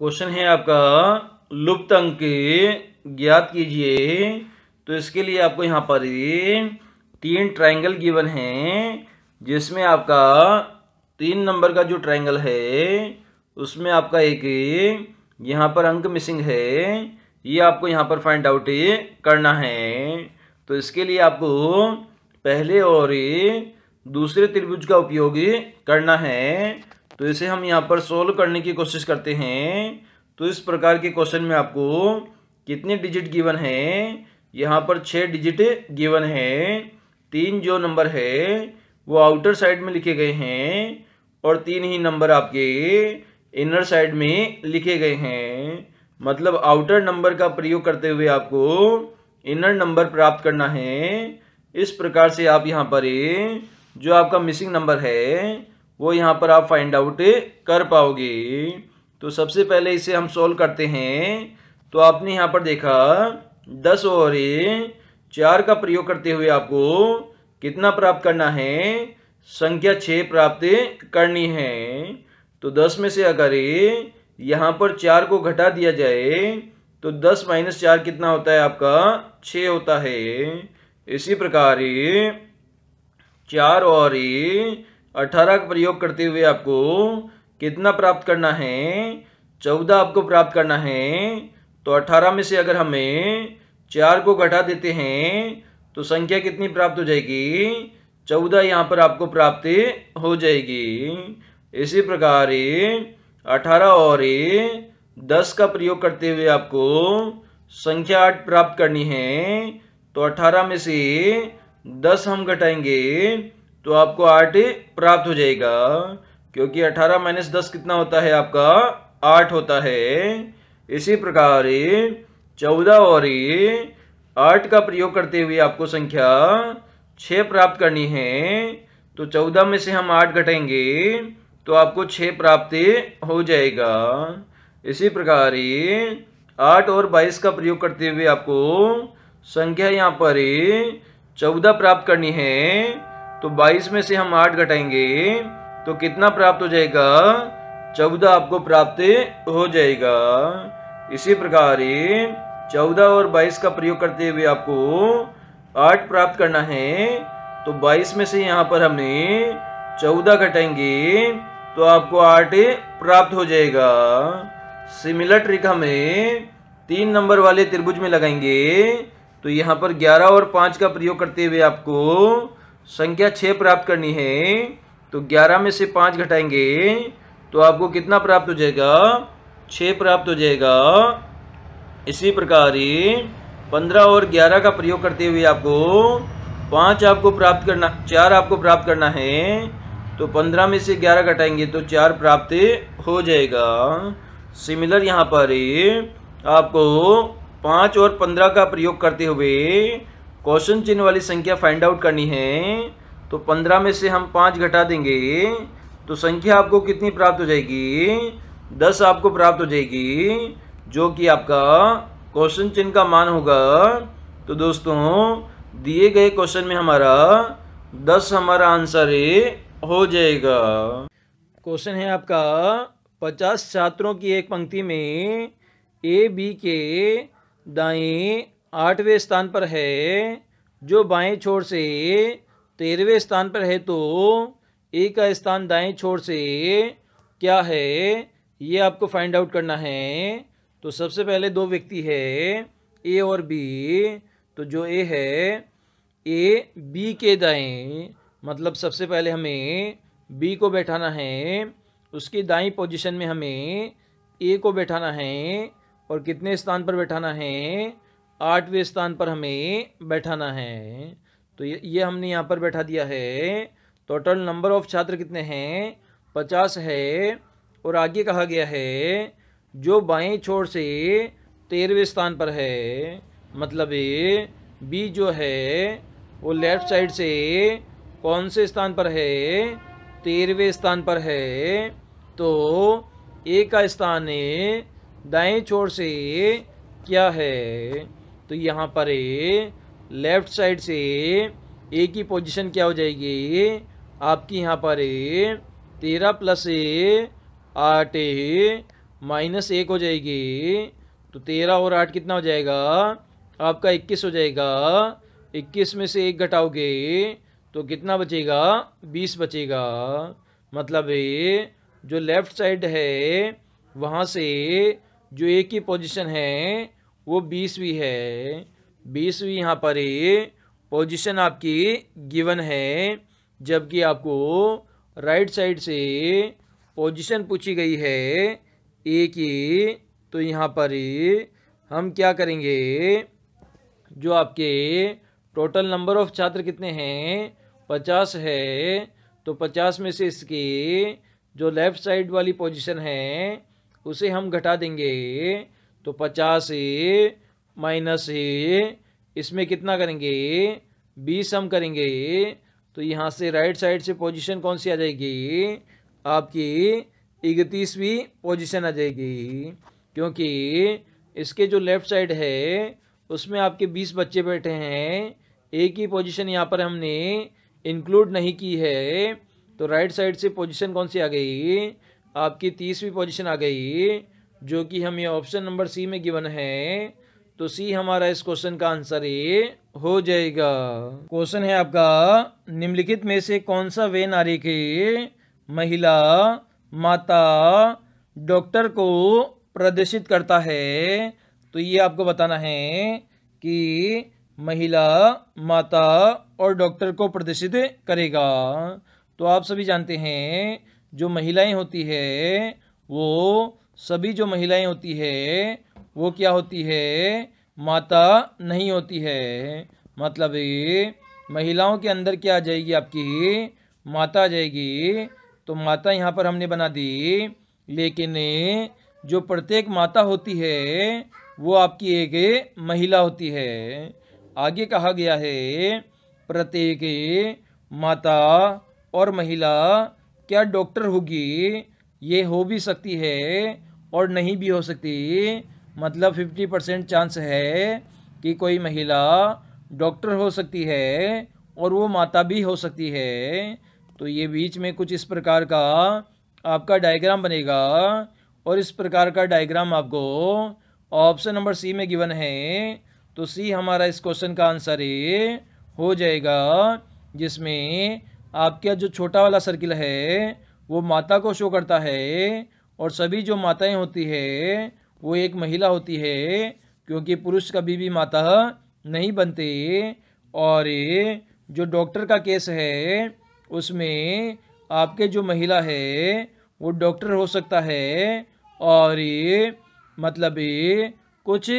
question है आपका लुप्त अंक ज्ञात कीजिए तो इसके लिए आपको यहाँ पर तीन ट्रायंगल गिवन है जिसमें आपका तीन नंबर का जो ट्रायंगल है उसमें आपका एक यहाँ पर अंक मिसिंग है ये आपको यहाँ पर फाइंड आउट करना है तो इसके लिए आपको पहले और दूसरे त्रिभुज का उपयोग करना है तो इसे हम यहाँ पर सोल्व करने की कोशिश करते हैं तो इस प्रकार के क्वेश्चन में आपको कितने डिजिट गिवन है यहाँ पर छः डिजिट गिवन है तीन जो नंबर है वो आउटर साइड में लिखे गए हैं और तीन ही नंबर आपके इनर साइड में लिखे गए हैं मतलब आउटर नंबर का प्रयोग करते हुए आपको इनर नंबर प्राप्त करना है इस प्रकार से आप यहाँ पर जो आपका मिसिंग नंबर है वो यहाँ पर आप फाइंड आउट कर पाओगे तो सबसे पहले इसे हम सोल्व करते हैं तो आपने यहाँ पर देखा दस और चार का प्रयोग करते हुए आपको कितना प्राप्त करना है संख्या छः प्राप्त करनी है तो दस में से अगर यहाँ पर चार को घटा दिया जाए तो दस माइनस चार कितना होता है आपका छः होता है इसी प्रकार चार और अठारह का प्रयोग करते हुए आपको कितना प्राप्त करना है चौदह आपको प्राप्त करना है तो अठारह में से अगर हमें चार को घटा देते हैं तो संख्या कितनी प्राप्त हो जाएगी चौदह यहाँ पर आपको प्राप्त हो जाएगी इसी प्रकार अठारह और दस का प्रयोग करते हुए आपको संख्या आठ प्राप्त करनी है तो अठारह में से दस हम घटाएंगे तो आपको आठ प्राप्त हो जाएगा क्योंकि अठारह माइनस दस कितना होता है आपका आठ होता है इसी प्रकार चौदह और आठ का प्रयोग करते हुए आपको संख्या छ प्राप्त करनी है तो चौदह में से हम आठ घटेंगे तो आपको छ प्राप्त हो जाएगा इसी प्रकार आठ और बाईस का प्रयोग करते हुए आपको संख्या यहाँ पर चौदह प्राप्त करनी है तो 22 में से हम आठ घटाएंगे तो कितना प्राप्त हो जाएगा चौदह आपको प्राप्त हो जाएगा इसी प्रकार चौदह और बाईस का प्रयोग करते हुए आपको आठ प्राप्त करना है तो बाईस में से यहाँ पर हमने चौदह घटाएंगे तो आपको आठ प्राप्त हो जाएगा सिमिलर ट्रिक हमें तीन नंबर वाले त्रिभुज में लगाएंगे तो यहाँ पर ग्यारह और 5 का प्रयोग करते हुए आपको संख्या छः प्राप्त करनी है तो ग्यारह में से पाँच घटाएंगे तो आपको कितना प्राप्त हो जाएगा छः प्राप्त हो जाएगा इसी प्रकार ही पंद्रह और ग्यारह का प्रयोग करते हुए आपको पाँच आपको प्राप्त करना चार आपको प्राप्त करना है तो पंद्रह में से ग्यारह घटाएंगे तो चार प्राप्त हो जाएगा सिमिलर यहाँ पर आपको पाँच और पंद्रह का प्रयोग करते हुए क्वेश्चन चिन्ह वाली संख्या फाइंड आउट करनी है तो पंद्रह में से हम पाँच घटा देंगे तो संख्या आपको कितनी प्राप्त हो जाएगी दस आपको प्राप्त हो जाएगी जो कि आपका क्वेश्चन चिन्ह का मान होगा तो दोस्तों दिए गए क्वेश्चन में हमारा दस हमारा आंसर हो जाएगा क्वेश्चन है आपका पचास छात्रों की एक पंक्ति में ए बी के दाएं आठवें स्थान पर है जो बाएं छोर से तेरहवें स्थान पर है तो ए का स्थान दाएं छोर से क्या है ये आपको फाइंड आउट करना है तो सबसे पहले दो व्यक्ति है ए और बी तो जो ए है ए बी के दाएं मतलब सबसे पहले हमें बी को बैठाना है उसकी दाएं पोजीशन में हमें ए को बैठाना है और कितने स्थान पर बैठाना है आठवें स्थान पर हमें बैठाना है तो ये ये हमने यहाँ पर बैठा दिया है टोटल नंबर ऑफ छात्र कितने हैं पचास है और आगे कहा गया है जो बाएं छोर से तेरहवें स्थान पर है मतलब बी जो है वो लेफ्ट साइड से कौन से स्थान पर है तेरहवें स्थान पर है तो ए का स्थान दाएं छोर से क्या है तो यहाँ पर लेफ्ट साइड से ए की पोजीशन क्या हो जाएगी आपकी यहाँ पर तेरह प्लस ए आठ ए माइनस एक हो जाएगी तो तेरह और आठ कितना हो जाएगा आपका इक्कीस हो जाएगा इक्कीस में से एक घटाओगे तो कितना बचेगा बीस बचेगा मतलब ए जो लेफ़्ट साइड है वहाँ से जो ए की पोजीशन है वो बीसवीं है बीसवीं यहाँ पर पोजीशन आपकी गिवन है जबकि आपको राइट साइड से पोजीशन पूछी गई है ए की तो यहाँ पर हम क्या करेंगे जो आपके टोटल नंबर ऑफ छात्र कितने हैं पचास है तो पचास में से इसके जो लेफ़्ट साइड वाली पोजीशन है उसे हम घटा देंगे तो पचास ए माइनस ए इसमें कितना करेंगे बीस हम करेंगे तो यहाँ से राइट साइड से पोजीशन कौन सी आ जाएगी आपकी इकतीसवीं पोजीशन आ जाएगी क्योंकि इसके जो लेफ़्ट साइड है उसमें आपके बीस बच्चे बैठे हैं एक ही पोजीशन यहाँ पर हमने इंक्लूड नहीं की है तो राइट साइड से पोजीशन कौन सी आ गई आपकी तीसवीं पोजीशन आ गई जो कि हमें ऑप्शन नंबर सी में गिवन है तो सी हमारा इस क्वेश्चन का आंसर ए हो जाएगा क्वेश्चन है आपका निम्नलिखित में से कौन सा वे नारी के महिला माता डॉक्टर को प्रदर्शित करता है तो ये आपको बताना है कि महिला माता और डॉक्टर को प्रदर्शित करेगा तो आप सभी जानते हैं जो महिलाएं होती है वो सभी जो महिलाएं होती है वो क्या होती है माता नहीं होती है मतलब महिलाओं के अंदर क्या आ जाएगी आपकी माता आ जाएगी तो माता यहाँ पर हमने बना दी लेकिन जो प्रत्येक माता होती है वो आपकी एक महिला होती है आगे कहा गया है प्रत्येक माता और महिला क्या डॉक्टर होगी ये हो भी सकती है और नहीं भी हो सकती मतलब फिफ्टी परसेंट चांस है कि कोई महिला डॉक्टर हो सकती है और वो माता भी हो सकती है तो ये बीच में कुछ इस प्रकार का आपका डायग्राम बनेगा और इस प्रकार का डायग्राम आपको ऑप्शन नंबर सी में गिवन है तो सी हमारा इस क्वेश्चन का आंसर ए हो जाएगा जिसमें आपका जो छोटा वाला सर्किल है वो माता को शो करता है और सभी जो माताएं होती है वो एक महिला होती है क्योंकि पुरुष कभी भी माता नहीं बनते और जो डॉक्टर का केस है उसमें आपके जो महिला है वो डॉक्टर हो सकता है और मतलब कुछ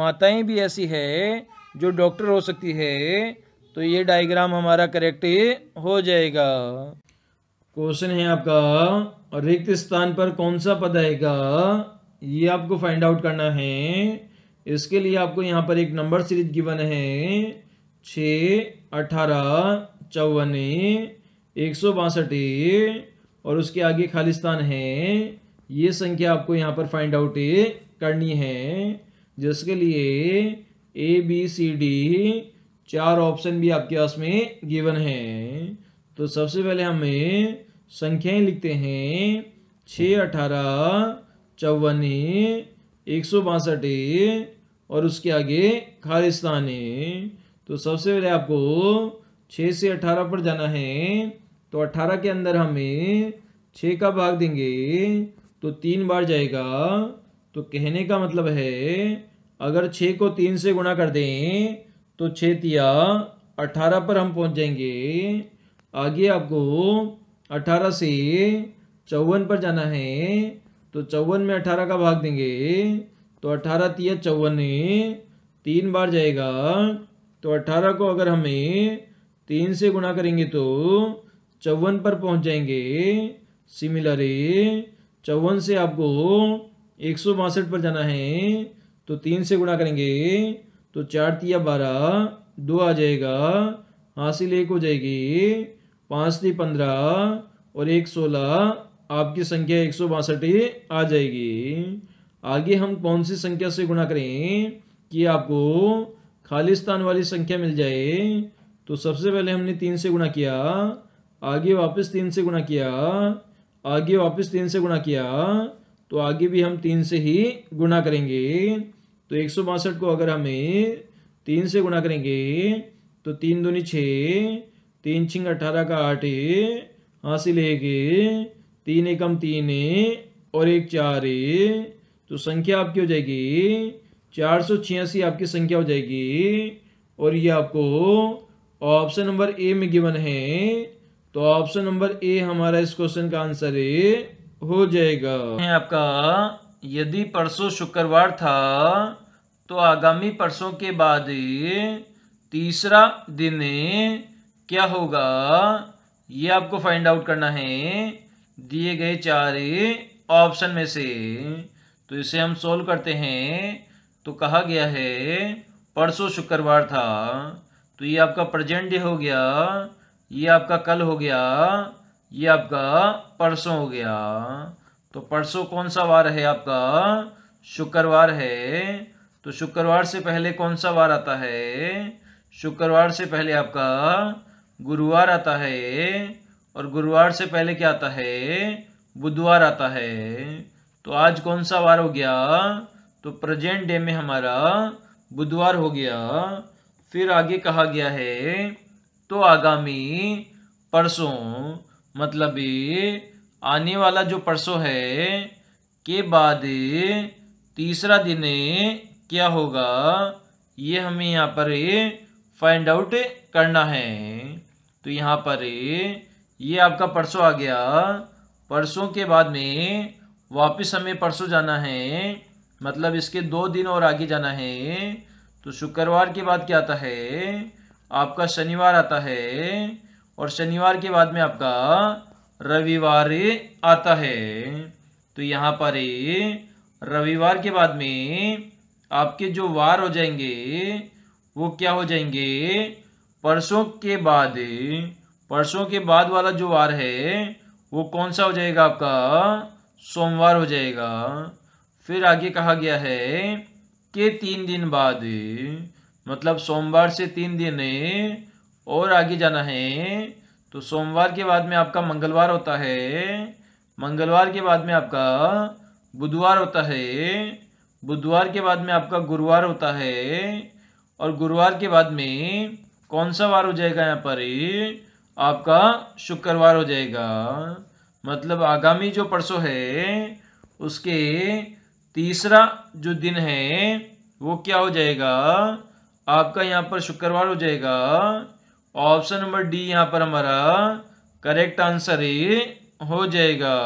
माताएं भी ऐसी है जो डॉक्टर हो सकती है तो ये डायग्राम हमारा करेक्ट हो जाएगा क्वेश्चन है आपका रिक्त स्थान पर कौन सा पद आएगा ये आपको फाइंड आउट करना है इसके लिए आपको यहाँ पर एक नंबर सीरीज गिवन है छ अठारह चौवन एक सौ बासठ और उसके आगे खालिस्तान है ये संख्या आपको यहाँ पर फाइंड आउट करनी है जिसके लिए ए बी सी डी चार ऑप्शन भी आपके पास में गिवन है तो सबसे पहले हमें संख्याएं लिखते हैं छः अठारह चौवन एक सौ बासठ और उसके आगे खालिस्तान है तो सबसे पहले आपको छः से अठारह पर जाना है तो अठारह के अंदर हमें छः का भाग देंगे तो तीन बार जाएगा तो कहने का मतलब है अगर छः को तीन से गुणा कर दें तो छः तिया अठारह पर हम पहुंच जाएंगे आगे आपको अठारह से चौवन पर जाना है तो चौवन में अठारह का भाग देंगे तो अठारह तिया चौवन तीन बार जाएगा तो अठारह को अगर हमें तीन से गुणा करेंगे तो चौवन पर पहुंच जाएंगे सिमिलर चौवन से आपको एक सौ बासठ पर जाना है तो तीन से गुणा करेंगे तो चार तिया बारह दो आ जाएगा हासिल एक हो जाएगी पाँच थी पंद्रह और एक सोलह आपकी संख्या एक सौ बासठ आ जाएगी आगे हम कौन सी संख्या से गुणा करें कि आपको खाली स्थान वाली संख्या मिल जाए तो सबसे पहले हमने तीन से गुणा किया आगे वापस तीन से गुणा किया आगे वापस तीन से गुणा किया तो आगे भी हम तीन से ही गुणा करेंगे तो एक को अगर हमें तीन से गुणा करेंगे तो तीन दूनी छः तीन छिंग अठारह का आठ हासिल है तीन एकम तीन और एक चार तो संख्या आपकी हो जाएगी चार सौ छियासी आपकी संख्या हो जाएगी और ये आपको ऑप्शन नंबर ए में गिवन है तो ऑप्शन नंबर ए हमारा इस क्वेश्चन का आंसर है हो जाएगा आपका यदि परसों शुक्रवार था तो आगामी परसों के बाद तीसरा दिन क्या होगा ये आपको फाइंड आउट करना है दिए गए चार ऑप्शन में से तो इसे हम सोल्व करते हैं तो कहा गया है परसों शुक्रवार था तो ये आपका प्रेजेंट डे हो गया ये आपका कल हो गया ये आपका परसों हो गया तो परसों कौन सा वार है आपका शुक्रवार है तो शुक्रवार से पहले कौन सा वार आता है शुक्रवार से पहले आपका गुरुवार आता है और गुरुवार से पहले क्या आता है बुधवार आता है तो आज कौन सा वार हो गया तो प्रेजेंट डे में हमारा बुधवार हो गया फिर आगे कहा गया है तो आगामी परसों मतलब आने वाला जो परसों है के बाद तीसरा दिन क्या होगा ये हमें यहाँ पर फाइंड आउट करना है तो यहाँ पर ये आपका परसों आ गया परसों के बाद में वापस हमें परसों जाना है मतलब इसके दो दिन और आगे जाना है तो शुक्रवार के बाद क्या आता है आपका शनिवार आता है और शनिवार के बाद में आपका रविवार आता है तो यहाँ पर रविवार के बाद में आपके जो वार हो जाएंगे वो क्या हो जाएंगे परसों के बाद परसों के बाद वाला जो वार है वो कौन सा हो जाएगा आपका सोमवार हो जाएगा फिर आगे कहा गया है कि तीन दिन बाद मतलब सोमवार से तीन दिन और आगे जाना है तो सोमवार के बाद में आपका मंगलवार होता है मंगलवार के बाद में आपका बुधवार होता है बुधवार के बाद में आपका गुरुवार होता है और गुरुवार के बाद में कौन सा वार हो जाएगा यहाँ पर ही आपका शुक्रवार हो जाएगा मतलब आगामी जो परसों है उसके तीसरा जो दिन है वो क्या हो जाएगा आपका यहाँ पर शुक्रवार हो जाएगा ऑप्शन नंबर डी यहाँ पर हमारा करेक्ट आंसर ही हो जाएगा